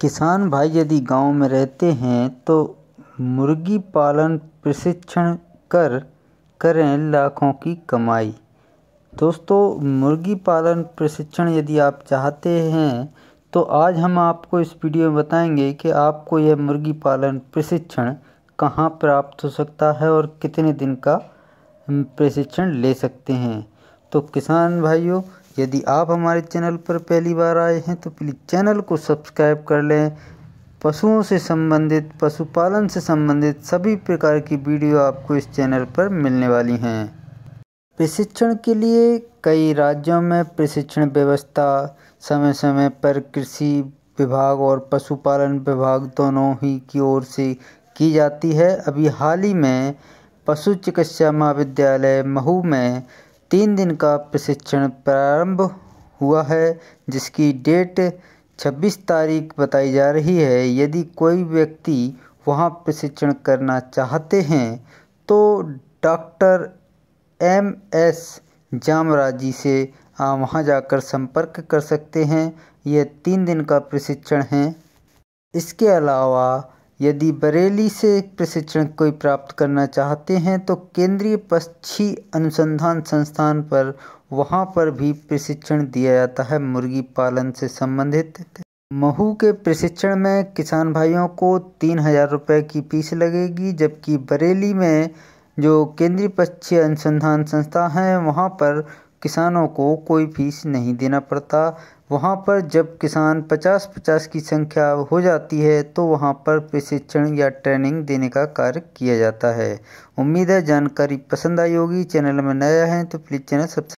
किसान भाई यदि गाँव में रहते हैं तो मुर्गी पालन प्रशिक्षण कर करें लाखों की कमाई दोस्तों मुर्गी पालन प्रशिक्षण यदि आप चाहते हैं तो आज हम आपको इस वीडियो में बताएंगे कि आपको यह मुर्गी पालन प्रशिक्षण कहाँ प्राप्त हो सकता है और कितने दिन का प्रशिक्षण ले सकते हैं तो किसान भाइयों यदि आप हमारे चैनल पर पहली बार आए हैं तो प्लीज़ चैनल को सब्सक्राइब कर लें पशुओं से संबंधित पशुपालन से संबंधित सभी प्रकार की वीडियो आपको इस चैनल पर मिलने वाली हैं प्रशिक्षण के लिए कई राज्यों में प्रशिक्षण व्यवस्था समय समय पर कृषि विभाग और पशुपालन विभाग दोनों ही की ओर से की जाती है अभी हाल ही में पशु चिकित्सा महाविद्यालय महू में तीन दिन का प्रशिक्षण प्रारंभ हुआ है जिसकी डेट 26 तारीख बताई जा रही है यदि कोई व्यक्ति वहाँ प्रशिक्षण करना चाहते हैं तो डॉक्टर एम एस जामराजी से आप वहाँ जाकर संपर्क कर सकते हैं यह तीन दिन का प्रशिक्षण है इसके अलावा यदि बरेली से प्रशिक्षण कोई प्राप्त करना चाहते हैं तो केंद्रीय पक्षी अनुसंधान संस्थान पर वहाँ पर भी प्रशिक्षण दिया जाता है मुर्गी पालन से संबंधित महू के प्रशिक्षण में किसान भाइयों को तीन हज़ार रुपये की फीस लगेगी जबकि बरेली में जो केंद्रीय पक्षी अनुसंधान संस्था है वहाँ पर किसानों को कोई फीस नहीं देना पड़ता वहाँ पर जब किसान पचास पचास की संख्या हो जाती है तो वहाँ पर प्रशिक्षण या ट्रेनिंग देने का कार्य किया जाता है उम्मीद है जानकारी पसंद आई होगी चैनल में नया है तो प्लीज़ चैनल सब्सक्राइब